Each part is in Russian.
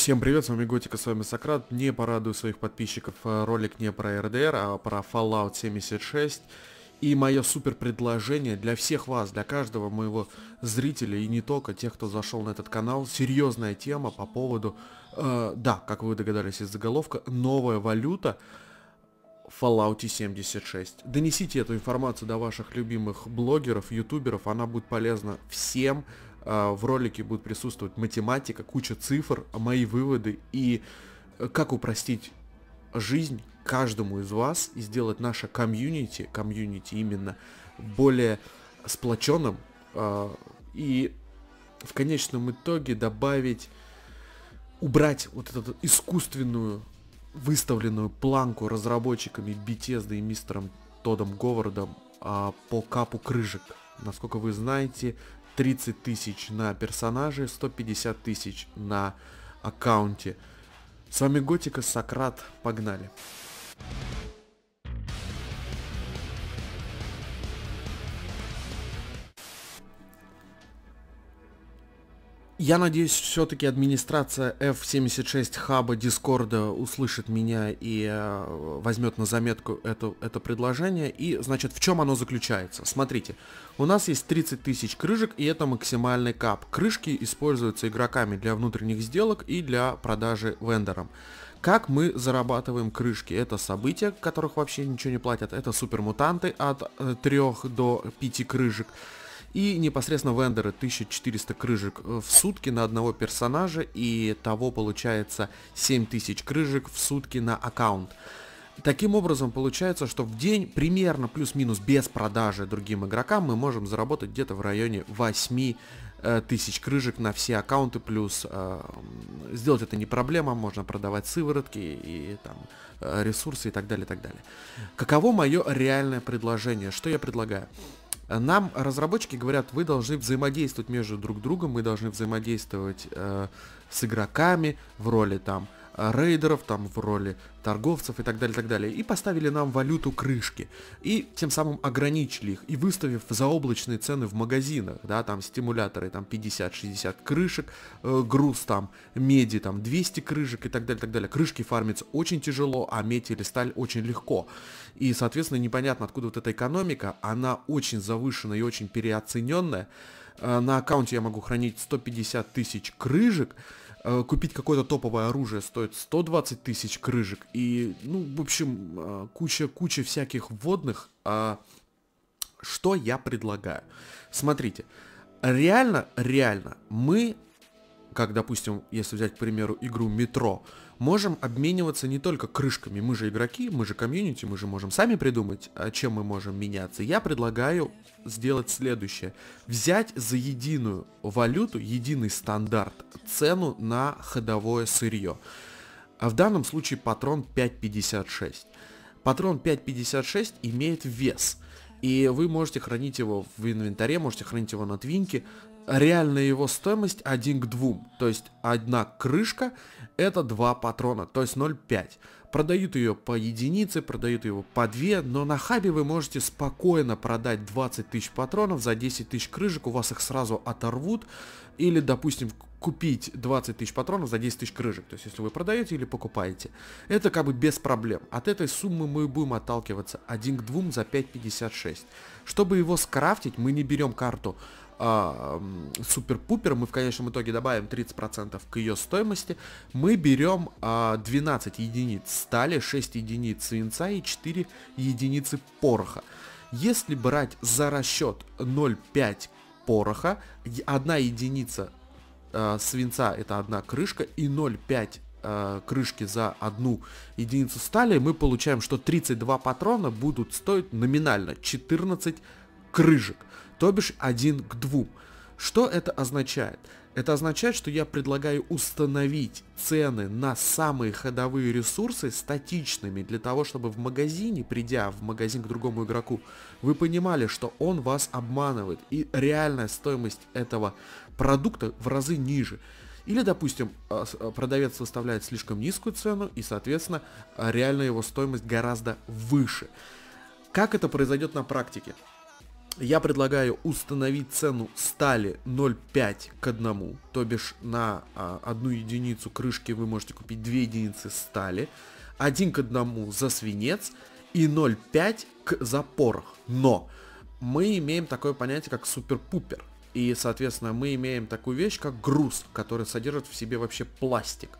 Всем привет, с вами Готика, с вами Сократ. Не порадую своих подписчиков э, ролик не про РДР, а про Fallout 76. И мое супер предложение для всех вас, для каждого моего зрителя и не только тех, кто зашел на этот канал. Серьезная тема по поводу, э, да, как вы догадались из заголовка, новая валюта в Fallout 76. Донесите эту информацию до ваших любимых блогеров, ютуберов, она будет полезна всем, а, в ролике будет присутствовать математика, куча цифр, мои выводы и э, как упростить жизнь каждому из вас и сделать наше комьюнити, комьюнити именно, более сплоченным а, и в конечном итоге добавить, убрать вот эту искусственную выставленную планку разработчиками BTS и мистером Тодом Говардом а, по капу крыжек. Насколько вы знаете, 30 тысяч на персонаже, 150 тысяч на аккаунте. С вами Готика, Сократ, погнали. Я надеюсь, все-таки администрация F76 хаба Дискорда услышит меня и э, возьмет на заметку это, это предложение. И, значит, в чем оно заключается? Смотрите, у нас есть 30 тысяч крышек, и это максимальный кап. Крышки используются игроками для внутренних сделок и для продажи вендорам. Как мы зарабатываем крышки? Это события, которых вообще ничего не платят. Это супермутанты от 3 э, до 5 крышек. И непосредственно вендеры 1400 крыжек э, в сутки на одного персонажа и того получается 7000 крыжек в сутки на аккаунт. Таким образом, получается, что в день примерно плюс-минус без продажи другим игрокам мы можем заработать где-то в районе 8 э, тысяч крыжек на все аккаунты, плюс э, сделать это не проблема, можно продавать сыворотки и, и там э, ресурсы и так далее, и так далее. Каково мое реальное предложение? Что я предлагаю? Нам разработчики говорят, вы должны взаимодействовать между друг другом, мы должны взаимодействовать э, с игроками в роли там рейдеров, там в роли торговцев и так далее, и так далее, и поставили нам валюту крышки, и тем самым ограничили их, и выставив заоблачные цены в магазинах, да, там стимуляторы, там 50-60 крышек, э, груз там, меди там 200 крышек и так далее, и так далее. Крышки фармятся очень тяжело, а медь или сталь очень легко. И, соответственно, непонятно, откуда вот эта экономика, она очень завышенная и очень переоцененная. Э, на аккаунте я могу хранить 150 тысяч крыжек, Э, купить какое-то топовое оружие стоит 120 тысяч крыжек. И, ну, в общем, куча-куча э, всяких вводных. А что я предлагаю? Смотрите, реально, реально, мы, как, допустим, если взять, к примеру, игру «Метро», можем обмениваться не только крышками. Мы же игроки, мы же комьюнити, мы же можем сами придумать, а, чем мы можем меняться. Я предлагаю сделать следующее. Взять за единую валюту, единый стандарт, цену на ходовое сырье. А в данном случае патрон 5.56. Патрон 5.56 имеет вес. И вы можете хранить его в инвентаре, можете хранить его на твинке реальная его стоимость 1 к 2. То есть одна крышка это 2 патрона, то есть 0,5. Продают ее по единице, продают его по 2, но на хабе вы можете спокойно продать 20 тысяч патронов за 10 тысяч крышек, у вас их сразу оторвут. Или, допустим, купить 20 тысяч патронов за 10 тысяч крышек. То есть, если вы продаете или покупаете. Это как бы без проблем. От этой суммы мы будем отталкиваться 1 к 2 за 5,56. Чтобы его скрафтить, мы не берем карту э, супер-пупер, мы в конечном итоге добавим 30% к ее стоимости, мы берем э, 12 единиц стали, 6 единиц свинца и 4 единицы пороха. Если брать за расчет 0,5 пороха, 1 единица э, свинца это одна крышка и 0,5 а, крышки за одну единицу стали, мы получаем, что 32 патрона будут стоить номинально 14 крышек то бишь 1 к 2. Что это означает? Это означает, что я предлагаю установить цены на самые ходовые ресурсы статичными, для того, чтобы в магазине, придя в магазин к другому игроку, вы понимали, что он вас обманывает, и реальная стоимость этого продукта в разы ниже. Или, допустим, а, а, продавец выставляет слишком низкую цену, и, соответственно, а, реальная его стоимость гораздо выше. Как это произойдет на практике? я предлагаю установить цену стали 0,5 к 1, то бишь на а, одну единицу крышки вы можете купить 2 единицы стали, 1 к 1 за свинец и 0,5 к за порох. Но мы имеем такое понятие, как супер-пупер. И, соответственно, мы имеем такую вещь, как груз, который содержит в себе вообще пластик.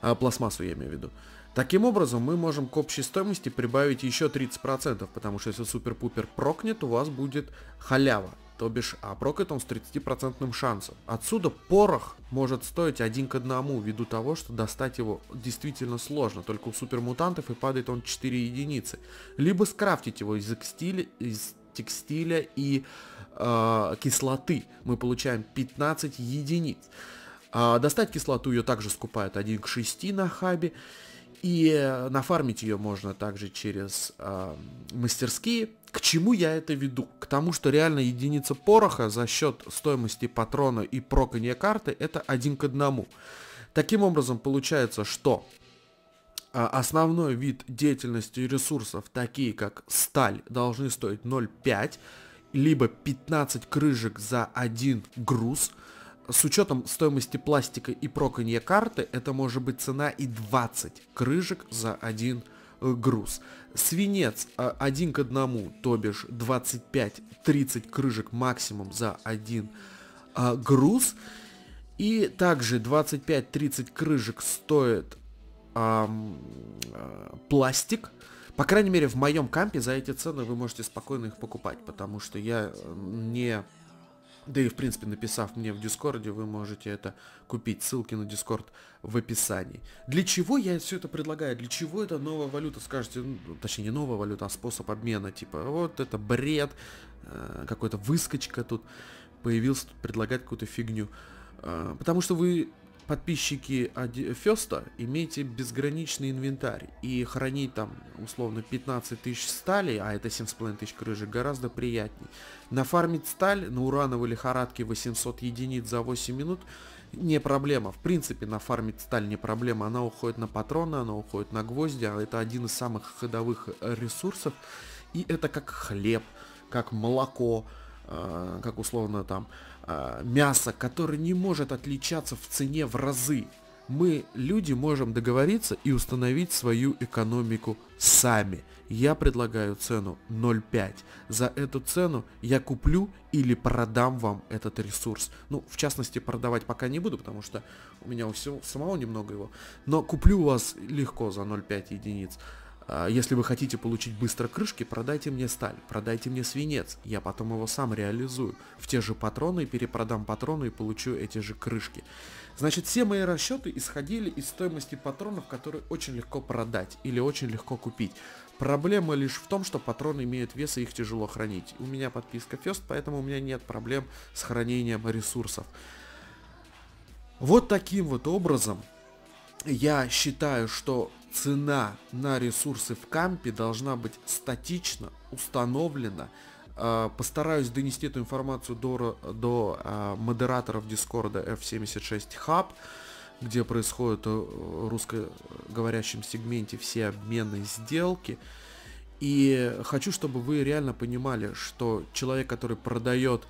А, пластмассу я имею в виду. Таким образом, мы можем к общей стоимости прибавить еще 30%, потому что если супер-пупер прокнет, у вас будет халява, то бишь а прокнет он с 30% шансом. Отсюда порох может стоить один к одному, ввиду того, что достать его действительно сложно, только у супермутантов и падает он 4 единицы. Либо скрафтить его из экстиля, из текстиля и э, кислоты. Мы получаем 15 единиц. А, достать кислоту ее также скупают 1 к 6 на хабе. И э, нафармить ее можно также через э, мастерские. К чему я это веду? К тому, что реально единица пороха за счет стоимости патрона и прокания карты это один к одному. Таким образом получается, что а, основной вид деятельности ресурсов, такие как сталь, должны стоить 0,5, либо 15 крыжек за один груз – с учетом стоимости пластика и проканья карты, это может быть цена и 20 крыжек за один э, груз. Свинец э, один к одному, то бишь 25-30 крыжек максимум за один э, груз. И также 25-30 крыжек стоит а, а, пластик. По крайней мере, в моем кампе за эти цены вы можете спокойно их покупать, потому что я не да и, в принципе, написав мне в Дискорде, вы можете это купить. Ссылки на Дискорд в описании. Для чего я все это предлагаю? Для чего это новая валюта? Скажете, ну, точнее, не новая валюта, а способ обмена. Типа, вот это бред, э, какой-то выскочка тут появился, тут предлагать какую-то фигню. Э, потому что вы подписчики Феста, имейте безграничный инвентарь и хранить там условно 15 тысяч стали, а это 7,5 тысяч крыжек, гораздо приятней. Нафармить сталь на урановой лихорадке 800 единиц за 8 минут не проблема. В принципе, нафармить сталь не проблема. Она уходит на патроны, она уходит на гвозди, а это один из самых ходовых э, ресурсов. И это как хлеб, как молоко, э, как условно там э, а, мяса, который не может отличаться в цене в разы. Мы, люди, можем договориться и установить свою экономику сами. Я предлагаю цену 0,5. За эту цену я куплю или продам вам этот ресурс. Ну, в частности, продавать пока не буду, потому что у меня у всего самого немного его. Но куплю у вас легко за 0,5 единиц. «А если вы хотите получить быстро крышки, продайте мне сталь, продайте мне свинец, я потом его сам реализую. В те же патроны перепродам патроны и получу эти же крышки. Значит, все мои расчеты исходили из стоимости патронов, которые очень легко продать или очень легко купить. Проблема лишь в том, что патроны имеют вес и их тяжело хранить. У меня подписка Фест, поэтому у меня нет проблем с хранением ресурсов. Вот таким вот образом я считаю, что цена на ресурсы в кампе должна быть статично установлена. А, постараюсь донести эту информацию до, до а, модераторов Дискорда F76 Hub, где происходят э, в русскоговорящем сегменте все обмены сделки. И хочу, чтобы вы реально понимали, что человек, который продает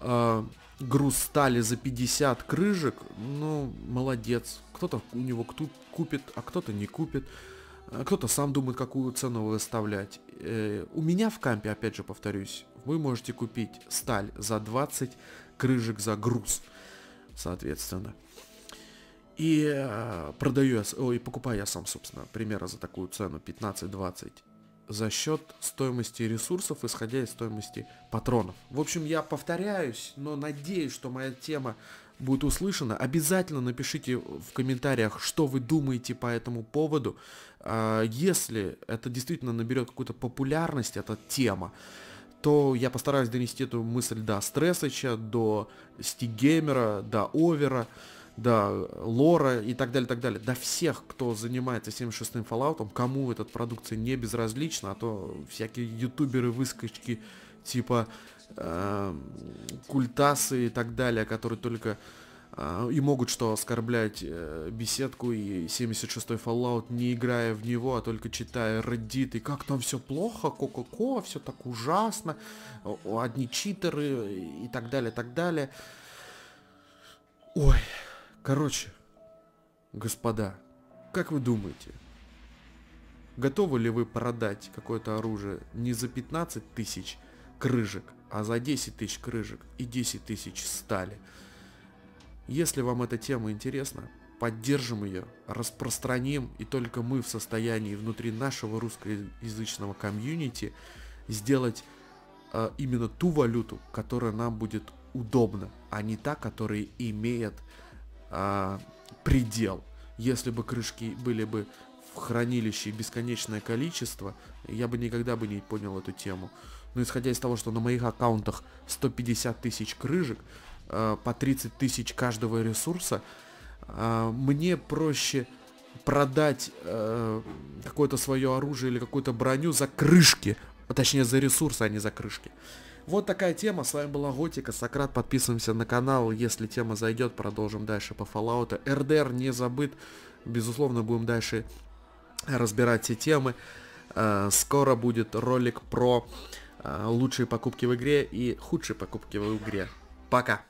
э, груз стали за 50 крыжек, ну, молодец. Кто-то у него кто купит, а кто-то не купит. А, кто-то сам думает, какую цену выставлять. Э, у меня в кампе, опять же повторюсь, вы можете купить сталь за 20 крыжек за груз, соответственно. И э, продаю я, ой, покупаю я сам, собственно, примерно за такую цену 15-20 за счет стоимости ресурсов, исходя из стоимости патронов. В общем, я повторяюсь, но надеюсь, что моя тема будет услышана. Обязательно напишите в комментариях, что вы думаете по этому поводу. А, если это действительно наберет какую-то популярность, эта тема, то я постараюсь донести эту мысль до Стрессыча, до Стигеймера, до Овера да, Лора и так далее, так далее. Да всех, кто занимается 76-м Fallout, кому эта продукция не безразлична, а то всякие ютуберы-выскочки типа э, Культасы и так далее, которые только э, и могут что оскорблять э, беседку и 76-й Fallout, не играя в него, а только читая Reddit, и как там все плохо, Кока-Ко, все так ужасно, одни читеры и так далее, так далее. Ой, Короче, господа, как вы думаете, готовы ли вы продать какое-то оружие не за 15 тысяч крыжек, а за 10 тысяч крыжек и 10 тысяч стали? Если вам эта тема интересна, поддержим ее, распространим, и только мы в состоянии внутри нашего русскоязычного комьюнити сделать э, именно ту валюту, которая нам будет удобна, а не та, которая имеет а, предел. Если бы крышки были бы в хранилище бесконечное количество, я бы никогда бы не понял эту тему. Но исходя из того, что на моих аккаунтах 150 тысяч крышек, э, по 30 тысяч каждого ресурса, э, мне проще продать э, какое-то свое оружие или какую-то броню за крышки, а точнее за ресурсы, а не за крышки. Вот такая тема, с вами была Готика, Сократ, подписываемся на канал, если тема зайдет, продолжим дальше по Fallout. РДР не забыт, безусловно, будем дальше разбирать все темы. Э, скоро будет ролик про э, лучшие покупки в игре и худшие покупки в игре. Пока!